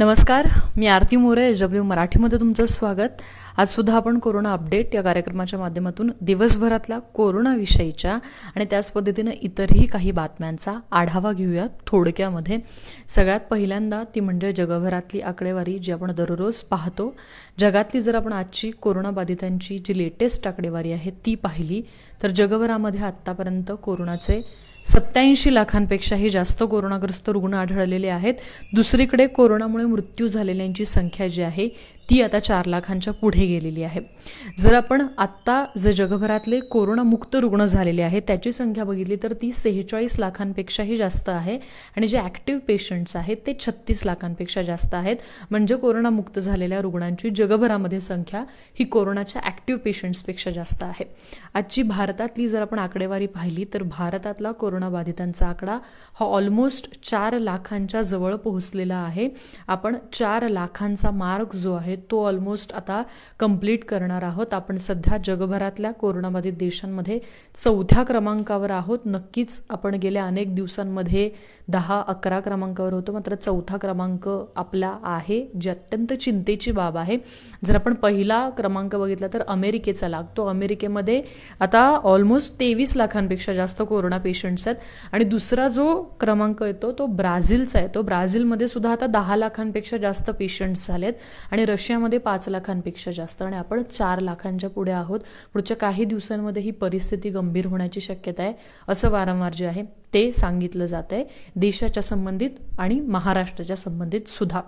नमस्कार मी Aarti More H W मराठीमध्ये तुमचं स्वागत आज सुद्धा आपण कोरोना अपडेट या कार्यक्रमाच्या माध्यमातून दिवसभरातल्या कोरोनाविषयीच्या आणि त्याच पद्धतीनं इतरही काही बातम्यांचा आढावा घेऊयात थोडक्यामध्ये सगळ्यात पहिल्यांदा ती म्हणजे जगभरातली आकडेवारी जी आपण दररोज पाहतो जगातली जर आपण आजची कोरोनाबाधितांची जी लेटेस्ट आकडेवारी आहे ती पाहिली तर जगभरामध्ये आत्तापर्यंत कोरोनाचे सत्याऐंशी लाखांपेक्षाही जास्त कोरोनाग्रस्त रुग्ण आढळलेले आहेत दुसरीकडे कोरोनामुळे मृत्यू झालेल्यांची संख्या जी आहे ती आता चार लाखांच्या पुढे गेलेली आहे जर आपण आत्ता जे जगभरातले कोरोनामुक्त रुग्ण झालेले आहेत त्याची संख्या बघितली तर ती सेहेचाळीस लाखांपेक्षाही जास्त आहे आणि जे ॲक्टिव्ह पेशंट्स आहेत ते छत्तीस लाखांपेक्षा जास्त आहेत म्हणजे कोरोनामुक्त झालेल्या रुग्णांची जगभरामध्ये संख्या ही कोरोनाच्या ॲक्टिव्ह पेशंट्सपेक्षा जास्त आहे आजची भारतातली जर आपण आकडेवारी पाहिली तर भारतातला कोरोनाबाधितांचा आकडा हा ऑलमोस्ट चार लाखांच्या जवळ पोहोचलेला आहे आपण चार लाखांचा मार्क जो आहे तो ऑलमोस्ट आता कंप्लीट करणार आहोत आपण सध्या जगभरातल्या कोरोनाबाधित देशांमध्ये चौथ्या क्रमांकावर आहोत नक्कीच आपण गेल्या अनेक दिवसांमध्ये दहा अकरा क्रमांकावर होतो मात्र चौथा क्रमांक आपला आहे जी अत्यंत चिंतेची बाब आहे जर आपण पहिला क्रमांक बघितला तर अमेरिकेचा लागतो अमेरिकेमध्ये आता ऑलमोस्ट तेवीस लाखांपेक्षा जास्त कोरोना पेशंट्स आहेत आणि दुसरा जो क्रमांक येतो तो ब्राझीलचा आहे तो ब्राझीलमध्ये सुद्धा आता दहा लाखांपेक्षा जास्त पेशंट्स आहेत आणि रशिया रशियामध्ये पाच लाखांपेक्षा जास्त आणि आपण चार लाखांच्या पुढे आहोत पुढच्या काही दिवसांमध्ये ही परिस्थिती गंभीर होण्याची शक्यता आहे असं वारंवार जे आहे ते सांगितलं जात आहे देशाच्या संबंधित आणि महाराष्ट्राच्या संबंधित सुद्धा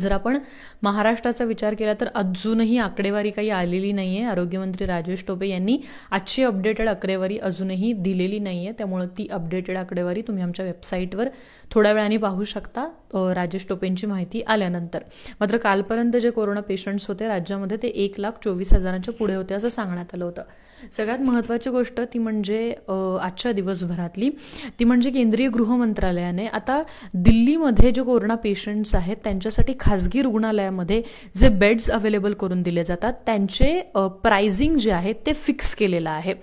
जर आपण महाराष्ट्राचा विचार केला तर अजूनही आकडेवारी काही आलेली नाही आहे आरोग्यमंत्री राजेश टोपे यांनी आजची अपडेटेड आकडेवारी अजूनही दिलेली नाही आहे त्यामुळं ती अपडेटेड आकडेवारी तुम्ही आमच्या वेबसाईटवर थोड्या वेळाने पाहू शकता राजेश टोपेंची माहिती आल्यानंतर मात्र कालपर्यंत जे कोरोना पेशंट्स होते राज्यामध्ये ते एक लाख चोवीस हजारांच्या पुढे होते असं सांगण्यात आलं होतं सगळ्यात महत्त्वाची गोष्ट ती म्हणजे आजच्या दिवसभरातली ती म्हणजे केंद्रीय गृह मंत्रालयाने आता दिल्लीमध्ये जे कोरोना पेशंट्स आहेत त्यांच्यासाठी खाजगी रुग्णालयामध्ये जे बेड्स अवेलेबल करून दिले जातात त्यांचे प्राइझिंग जे आहे ते फिक्स केलेलं आहे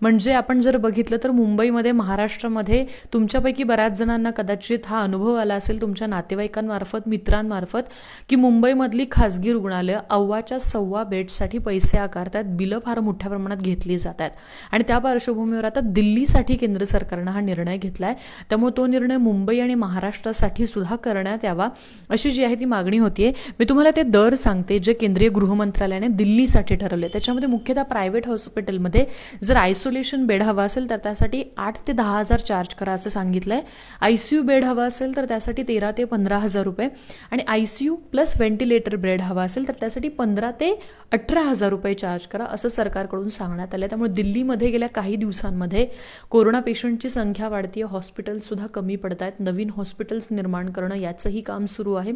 म्हणजे आपण जर बघितलं तर मुंबईमध्ये महाराष्ट्रामध्ये तुमच्यापैकी बऱ्याच जणांना कदाचित हा अनुभव आला असेल तुमच्या नातेवाईकांमार्फत मित्रांमार्फत की मुंबईमधली खाजगी रुग्णालयं अव्वाच्या सव्वा बेडसाठी पैसे आकारतात बिलं फार मोठ्या प्रमाणात घेतली जातात आणि त्या पार्श्वभूमीवर आता दिल्लीसाठी केंद्र सरकारनं हा निर्णय घेतला आहे त्यामुळे तो निर्णय मुंबई आणि महाराष्ट्रासाठी सुद्धा करण्यात यावा अशी जी आहे ती मागणी होतीये मी तुम्हाला ते दर सांगते जे केंद्रीय गृह मंत्रालयाने दिल्लीसाठी ठरवले त्याच्यामध्ये मुख्यतः प्रायव्हेट हॉस्पिटलमध्ये जर आयसोलेशन बेड हवा असेल तर त्यासाठी आठ ते दहा हजार चार्ज करा असं सांगितलंय आयसीयू बेड हवा असेल तर त्यासाठी तेरा ते ते पंधरा हजार रुपये आणि I C U plus ventilator bed हवा असेल तर त्यासाठी पंधरा ते अठरा हजार रुपये चार्ज करा असं सरकारकडून सांगण्यात आलं त्यामुळे दिल्लीमध्ये गेल्या काही दिवसांमध्ये कोरोना पेशंटची संख्या वाढती आहे हॉस्पिटल्ससुद्धा कमी पडत आहेत नवीन हॉस्पिटल्स निर्माण करणं याचंही काम सुरू आहे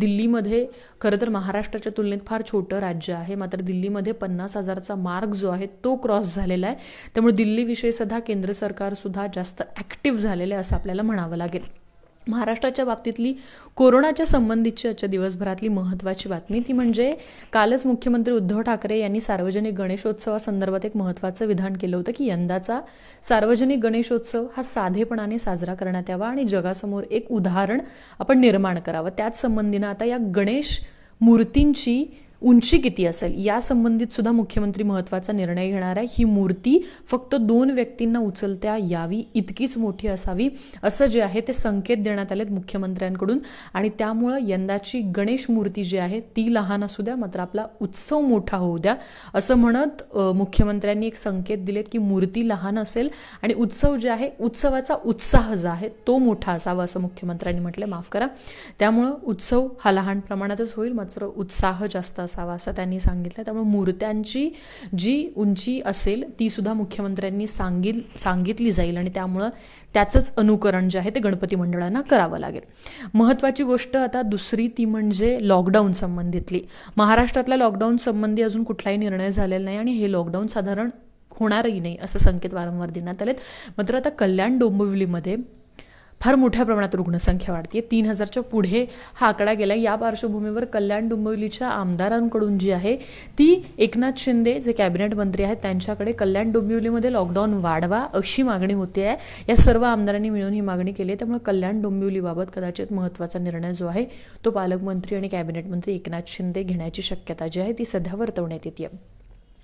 दिल्लीमध्ये खरं तर महाराष्ट्राच्या तुलनेत फार छोटं राज्य आहे मात्र दिल्लीमध्ये पन्नास हजारचा मार्ग जो आहे तो क्रॉस झालेला आहे त्यामुळे दिल्लीविषयी सुद्धा केंद्र सरकारसुद्धा जास्त ॲक्टिव्ह झालेलं आहे असं आपल्याला म्हणावं लागेल महाराष्ट्राच्या बाबतीतली कोरोनाच्या संबंधीची आजच्या दिवसभरातली महत्त्वाची बातमी ती म्हणजे कालच मुख्यमंत्री उद्धव ठाकरे यांनी सार्वजनिक गणेशोत्सवासंदर्भात एक महत्त्वाचं विधान केलं होतं की यंदाचा सार्वजनिक गणेशोत्सव हा साधेपणाने साजरा करण्यात यावा आणि जगासमोर एक उदाहरण आपण निर्माण करावं त्याच संबंधीनं आता या गणेश मूर्तींची उंची किती असेल या संबंधित सुद्धा मुख्यमंत्री महत्वाचा निर्णय घेणार आहे ही मूर्ती फक्त दोन व्यक्तींना उचलत्या यावी इतकीच मोठी असावी असं जे आहे ते संकेत देण्यात आलेत मुख्यमंत्र्यांकडून आणि त्यामुळं यंदाची गणेश मूर्ती जी आहे ती लहान असू द्या मात्र आपला उत्सव मोठा होऊ द्या असं म्हणत मुख्यमंत्र्यांनी एक संकेत दिलेत की मूर्ती लहान असेल आणि उत्सव जे आहे उत्सवाचा उत्साह जो आहे तो मोठा असावा असं मुख्यमंत्र्यांनी म्हटलं माफ करा त्यामुळं उत्सव हा लहान प्रमाणातच होईल मात्र उत्साह जास्त असेल असावा असं त्यांनी सांगितलं त्यामुळे मूर्त्यांची जी उंची असेल ती सुद्धा मुख्यमंत्र्यांनी सांगित सांगितली जाईल आणि त्यामुळं त्याचंच अनुकरण जे आहे ते गणपती मंडळांना करावं लागेल महत्त्वाची गोष्ट आता दुसरी ती म्हणजे लॉकडाऊन संबंधितली महाराष्ट्रातल्या लॉकडाऊन संबंधी अजून कुठलाही निर्णय झालेला नाही आणि हे लॉकडाऊन साधारण होणारही नाही असं संकेत वारंवार देण्यात आलेत मात्र आता कल्याण डोंबिवलीमध्ये फार मोठ्या प्रमाणात रुग्णसंख्या वाढते तीन हजारच्या पुढे हा आकडा गेला या पार्श्वभूमीवर कल्याण डोंबिवलीच्या आमदारांकडून जी आहे ती एकनाथ शिंदे जे कॅबिनेट मंत्री आहेत त्यांच्याकडे कल्याण डोंबिवलीमध्ये लॉकडाऊन वाढवा अशी मागणी होते आहे या सर्व आमदारांनी मिळून ही मागणी केली आहे त्यामुळे कल्याण डोंबिवलीबाबत कदाचित महत्त्वाचा निर्णय जो आहे तो पालकमंत्री आणि कॅबिनेट मंत्री एकनाथ शिंदे घेण्याची शक्यता जी आहे ती सध्या वर्तवण्यात येते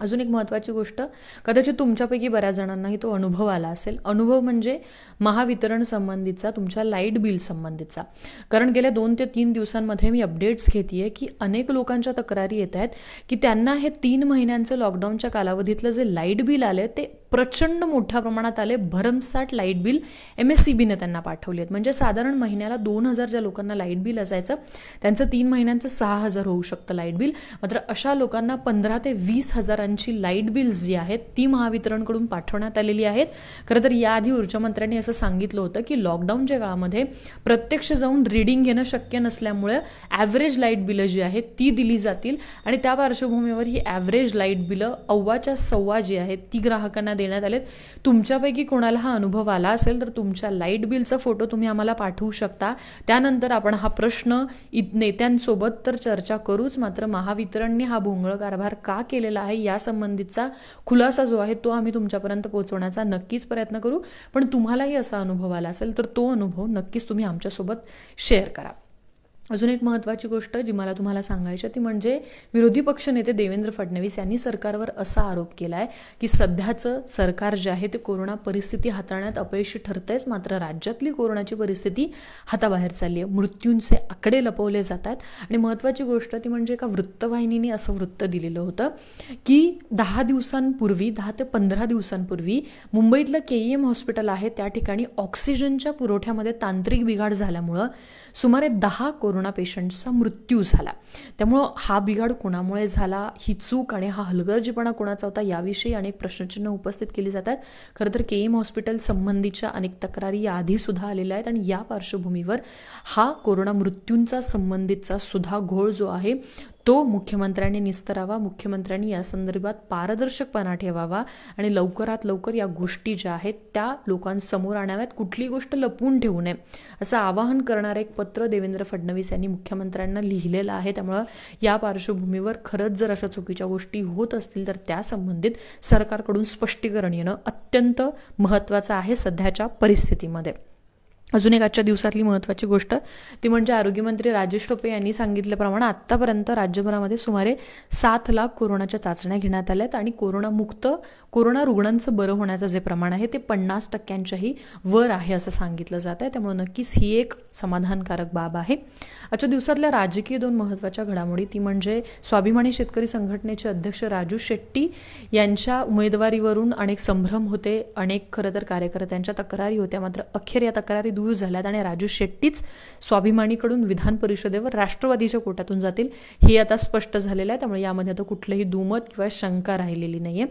अजून एक महत्त्वाची गोष्ट कदाचित तुमच्यापैकी बऱ्याच जणांनाही तो अनुभव आला असेल अनुभव म्हणजे महावितरण संबंधीचा तुमच्या लाईट बिल संबंधीचा कारण गेल्या दोन ते तीन दिवसांमध्ये मी अपडेट्स घेते आहे की अनेक लोकांच्या तक्रारी येत आहेत की त्यांना हे तीन महिन्यांचं लॉकडाऊनच्या कालावधीतलं जे लाईट बिल आलं ते प्रचंड मोठ्या प्रमाणात आले भरमसाठ light bill M S C त्यांना पाठवले आहेत म्हणजे साधारण महिन्याला दोन हजार ज्या लोकांना लाईट बिल असायचं त्यांचं तीन महिन्यांचं सहा हजार होऊ शकतं लाईट बिल मात्र अशा लोकांना पंधरा ते वीस हजार हजारांची लाईट बिल्स जी आहेत ती महावितरणकडून पाठवण्यात आलेली आहेत खरं तर याआधी ऊर्जामंत्र्यांनी असं सांगितलं होतं की लॉकडाऊनच्या काळामध्ये प्रत्यक्ष जाऊन रिडिंग घेणं शक्य नसल्यामुळे ॲव्हरेज लाईट बिलं जी आहेत ती दिली जातील आणि त्या पार्श्वभूमीवर ही ॲव्हरेज लाईट बिलं अव्वाच्या सव्वा जी आहेत ती ग्राहकांना देण्यात आलेत तुमच्यापैकी कोणाला हा अनुभव आला असेल तर तुमच्या लाईट बिलचा फोटो तुम्ही आम्हाला पाठवू शकता त्यानंतर आपण हा प्रश्न नेत्यांसोबत तर चर्चा करूच मात्र महावितरणने हा भोंगळ कारभार का केलेला आहे या त्यासंबंधीचा खुलासा जो आहे तो आम्ही तुमच्यापर्यंत पोहोचवण्याचा नक्कीच प्रयत्न करू पण तुम्हालाही असा अनुभव आला असेल तर तो अनुभव नक्कीच तुम्ही आमच्यासोबत शेअर करा अजून एक महत्त्वाची गोष्ट जी मला तुम्हाला सांगायची ती म्हणजे विरोधी पक्षनेते देवेंद्र फडणवीस यांनी सरकारवर असा आरोप केला आहे की सध्याचं सरकार जे आहे ते कोरोना परिस्थिती हाताळण्यात अपयशी ठरतंयच मात्र राज्यातली कोरोनाची परिस्थिती हाताबाहेर चालली आहे मृत्यूंचे आकडे लपवले जातात आणि महत्त्वाची गोष्ट ती म्हणजे एका वृत्तवाहिनीने असं वृत्त दिलेलं होतं की दहा दिवसांपूर्वी दहा ते पंधरा दिवसांपूर्वी मुंबईतलं के ई एम हॉस्पिटल आहे त्या ठिकाणी ऑक्सिजनच्या पुरवठ्यामध्ये तांत्रिक बिघाड झाल्यामुळं सुमारे दहा कोरोना कोरोना पेशंटचा मृत्यू झाला त्यामुळं हा बिघाड कोणामुळे झाला ही चूक आणि हा हलगर्जीपणा कोणाचा होता याविषयी अनेक प्रश्नचिन्ह उपस्थित केली जातात खरं तर के एम हॉस्पिटल संबंधीच्या अनेक तक्रारी याआधी सुद्धा आलेल्या आहेत आणि या पार्श्वभूमीवर हा कोरोना मृत्यूंचा संबंधितचा सुद्धा घोळ जो आहे तो मुख्यमंत्र्यांनी निस्तरावा मुख्यमंत्र्यांनी या संदर्भात पारदर्शकपणा ठेवावा आणि लवकरात लवकर या गोष्टी ज्या आहेत त्या लोकांसमोर आणाव्यात कुठली गोष्ट लपवून ठेवू नये असं आवाहन करणारं एक पत्र देवेंद्र फडणवीस यांनी मुख्यमंत्र्यांना लिहिलेलं आहे त्यामुळं या पार्श्वभूमीवर खरंच जर अशा चुकीच्या गोष्टी होत असतील तर त्या संबंधित सरकारकडून स्पष्टीकरण येणं अत्यंत महत्त्वाचं आहे सध्याच्या परिस्थितीमध्ये अजून एक आजच्या दिवसातली महत्त्वाची गोष्ट ती म्हणजे आरोग्यमंत्री राजेश टोपे यांनी सांगितल्याप्रमाणे आत्तापर्यंत राज्यभरामध्ये सुमारे सात लाख कोरोनाच्या चाचण्या घेण्यात आल्यात आणि कोरोनामुक्त कोरोना रुग्णांचं बरं होण्याचं जे प्रमाण आहे ते पन्नास टक्क्यांच्याही वर आहे असं सांगितलं जात आहे त्यामुळे नक्कीच ही एक समाधानकारक बाब आहे आजच्या दिवसातल्या राजकीय दोन महत्त्वाच्या घडामोडी ती म्हणजे स्वाभिमानी शेतकरी संघटनेचे अध्यक्ष राजू शेट्टी यांच्या उमेदवारीवरून अनेक संभ्रम होते अनेक खरं तर कार्यकर्त्यांच्या तक्रारी होत्या मात्र अखेर या तक्रारी दूर झाल्यात आणि राजू शेट्टीच स्वाभिमानीकडून विधान परिषदेवर राष्ट्रवादीच्या कोटातून जातील हे आता स्पष्ट झालेलं आहे त्यामुळे यामध्ये आता कुठलंही दुमत किंवा शंका राहिलेली नाहीये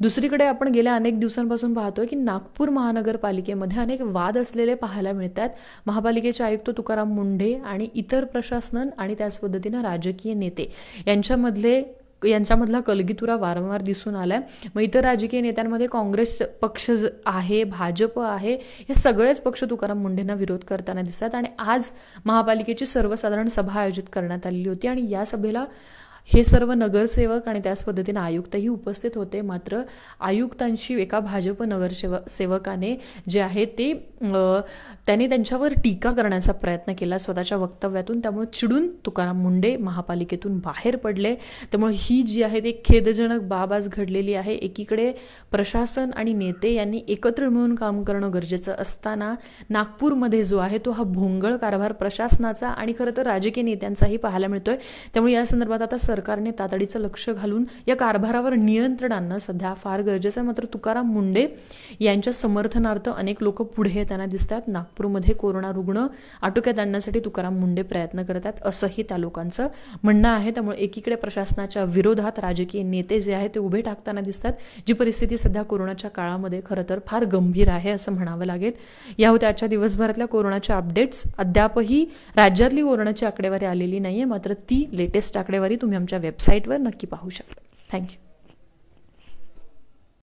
दुसरीकडे आपण गेल्या अनेक दिवसांपासून पाहतोय की नागपूर महानगरपालिकेमध्ये अनेक वाद असलेले पाहायला मिळतात महापालिकेचे आयुक्त तुकाराम मुंढे आणि इतर प्रशासन आणि त्याच पद्धतीनं राजकीय नेते यांच्यामधले यांच्यामधला कलगीतुरा वारंवार दिसून आला आहे मग इतर राजकीय नेत्यांमध्ये काँग्रेस पक्ष आहे भाजप आहे हे सगळेच पक्ष तुकाराम मुंढेंना विरोध करताना दिसतात आणि आज महापालिकेची सर्वसाधारण सभा आयोजित करण्यात आलेली होती आणि या सभेला हे सर्व नगरसेवक आणि त्याच पद्धतीने आयुक्तही उपस्थित होते मात्र आयुक्तांशी एका भाजप नगरसेव सेवकाने जे आहे ते त्याने त्यांच्यावर टीका करण्याचा प्रयत्न केला स्वतःच्या वक्तव्यातून त्यामुळे चिडून तुकाराम मुंडे महापालिकेतून बाहेर पडले त्यामुळे ही जी आहे ती खेदजनक बाब आज घडलेली आहे एकीकडे प्रशासन आणि नेते यांनी एकत्र मिळून काम करणं गरजेचं असताना नागपूरमध्ये जो आहे तो हा भोंगळ कारभार प्रशासनाचा आणि खरं तर राजकीय नेत्यांचाही पाहायला मिळतोय त्यामुळे या संदर्भात आता सर सरकारने तातडीचं लक्ष घालून या कारभारावर नियंत्रण आणणं सध्या फार गरजेचं आहे मात्र तुकाराम मुंडे यांच्या समर्थनार्थ अनेक लोक पुढे येताना दिसतात नागपूरमध्ये कोरोना रुग्ण आटोक्यात आणण्यासाठी तुकाराम मुंडे प्रयत्न करत आहेत असंही त्या लोकांचं म्हणणं आहे त्यामुळे एकीकडे प्रशासनाच्या विरोधात राजकीय नेते जे आहेत ते उभे टाकताना दिसतात जी परिस्थिती सध्या कोरोनाच्या काळामध्ये खरं तर फार गंभीर आहे असं म्हणावं लागेल या होत्या आजच्या दिवसभरातल्या कोरोनाच्या अपडेट्स अद्यापही राज्यातली कोरोनाची आकडेवारी आलेली नाहीये मात्र ती लेटेस्ट आकडेवारी तुम्ही आमच्या वेबसाईटवर नक्की पाहू शकता थँक्यू